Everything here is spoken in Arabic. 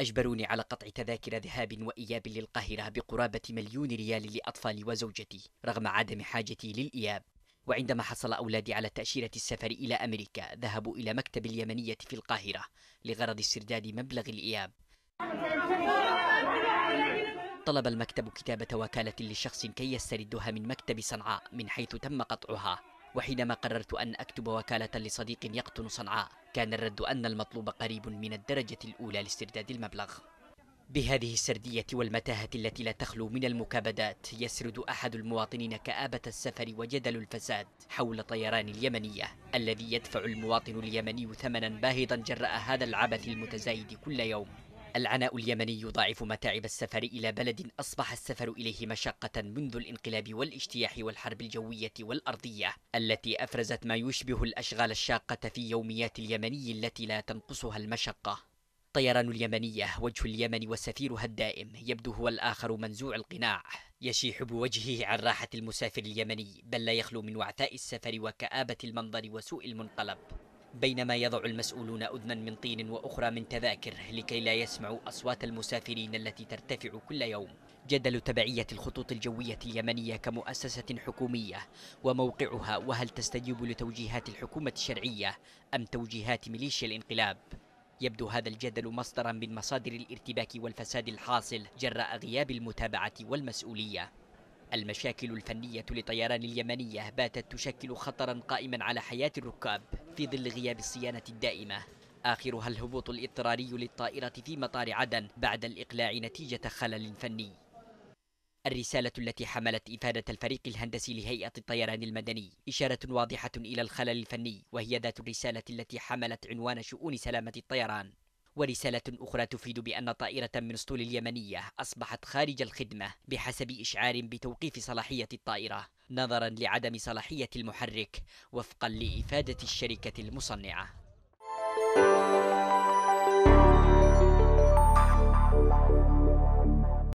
أجبروني على قطع تذاكر ذهاب وإياب للقاهرة بقرابة مليون ريال لأطفالي وزوجتي رغم عدم حاجتي للإياب وعندما حصل أولادي على تأشيرة السفر إلى أمريكا ذهبوا إلى مكتب اليمنية في القاهرة لغرض استرداد مبلغ الإياب طلب المكتب كتابة وكالة لشخص كي يستردها من مكتب صنعاء من حيث تم قطعها وحينما قررت أن أكتب وكالة لصديق يقطن صنعاء كان الرد أن المطلوب قريب من الدرجة الأولى لاسترداد المبلغ بهذه السردية والمتاهة التي لا تخلو من المكابدات يسرد أحد المواطنين كآبة السفر وجدل الفساد حول طيران اليمنية الذي يدفع المواطن اليمني ثمنا باهظا جراء هذا العبث المتزايد كل يوم العناء اليمني يضاعف متاعب السفر إلى بلد أصبح السفر إليه مشقة منذ الانقلاب والاجتياح والحرب الجوية والأرضية التي أفرزت ما يشبه الأشغال الشاقة في يوميات اليمني التي لا تنقصها المشقة طيران اليمنية وجه اليمن وسفيرها الدائم يبدو هو الآخر منزوع القناع يشيح بوجهه عن راحة المسافر اليمني بل لا يخلو من وعثاء السفر وكآبة المنظر وسوء المنقلب بينما يضع المسؤولون أذنا من طين وأخرى من تذاكر لكي لا يسمعوا أصوات المسافرين التي ترتفع كل يوم جدل تبعية الخطوط الجوية اليمنية كمؤسسة حكومية وموقعها وهل تستجيب لتوجيهات الحكومة الشرعية أم توجيهات ميليشيا الانقلاب يبدو هذا الجدل مصدرا من مصادر الارتباك والفساد الحاصل جراء غياب المتابعة والمسؤولية المشاكل الفنية لطيران اليمنية باتت تشكل خطرا قائما على حياة الركاب في ظل غياب الصيانة الدائمة آخرها الهبوط الاضطراري للطائرة في مطار عدن بعد الإقلاع نتيجة خلل فني الرسالة التي حملت إفادة الفريق الهندسي لهيئة الطيران المدني إشارة واضحة إلى الخلل الفني وهي ذات الرسالة التي حملت عنوان شؤون سلامة الطيران ورسالة أخرى تفيد بأن طائرة من اسطول اليمنية أصبحت خارج الخدمة بحسب إشعار بتوقيف صلاحية الطائرة نظرا لعدم صلاحية المحرك وفقا لإفادة الشركة المصنعة